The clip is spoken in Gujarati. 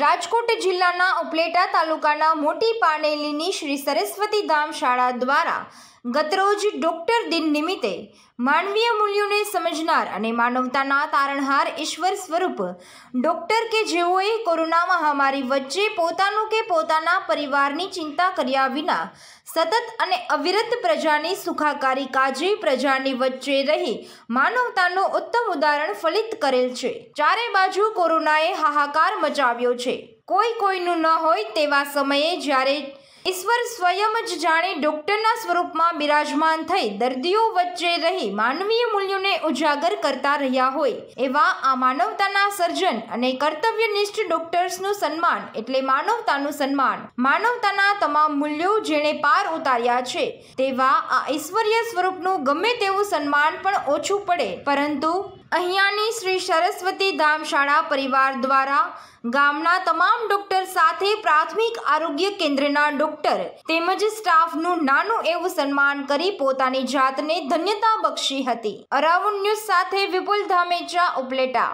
રાજકોટ જિલ્લાના ઉપલેટા તાલુકાના મોટી પાનેલીની શ્રી સરસ્વતી ધામ શાળા દ્વારા ગતરોજ ડૉક્ટર દિન નિમિત્તે માનવીય મૂલ્યોને સમજનાર અને માનવતાના તારણહાર ઈશ્વર સ્વરૂપ ડૉક્ટર કે જેઓએ કોરોના મહામારી વચ્ચે પોતાનું કે પોતાના પરિવારની ચિંતા કર્યા વિના સતત અને અવિરત પ્રજાની સુખાકારી કાજે પ્રજાની વચ્ચે રહી માનવતાનું ઉત્તમ ઉદાહરણ ફલિત કરેલ છે ચારે બાજુ કોરોનાએ હાહાકાર મચાવ્યો છે કોઈ કોઈનું ન હોય તેવા સમયે જ્યારે ઈશ્વર સ્વયં જ જાણે ડૉક્ટરના સ્વરૂપમાં બિરાજમાન થઈ દર્દીઓ વચ્ચે રહી માનવીય મૂલ્યોને ઉજાગર કરતા રહ્યા હોય એવા આ માનવતાના સર્જન અને કર્તવ્યનિષ્ઠ ડૉક્ટર્સનું સન્માન એટલે માનવતાનું સન્માન માનવતાના તમામ મૂલ્યો જેણે પાર ઉતાર્યા છે તેવા આ ઈશ્વરીય સ્વરૂપનું ગમે તેવું સન્માન પણ ઓછું પડે પરંતુ અહીંયાની શ્રી સરસ્વતી ધામશાળા પરિવાર દ્વારા ગામના તમામ ડોક્ટર સાથે પ્રાથમિક આરોગ્ય કેન્દ્રના ડોક્ટર તેમજ સ્ટાફનું નાનું એવું સન્માન કરી પોતાની જાતને ધન્યતા બક્ષી હતી અરાવન ન્યૂઝ સાથે વિપુલ ધામેચા ઉપલેટા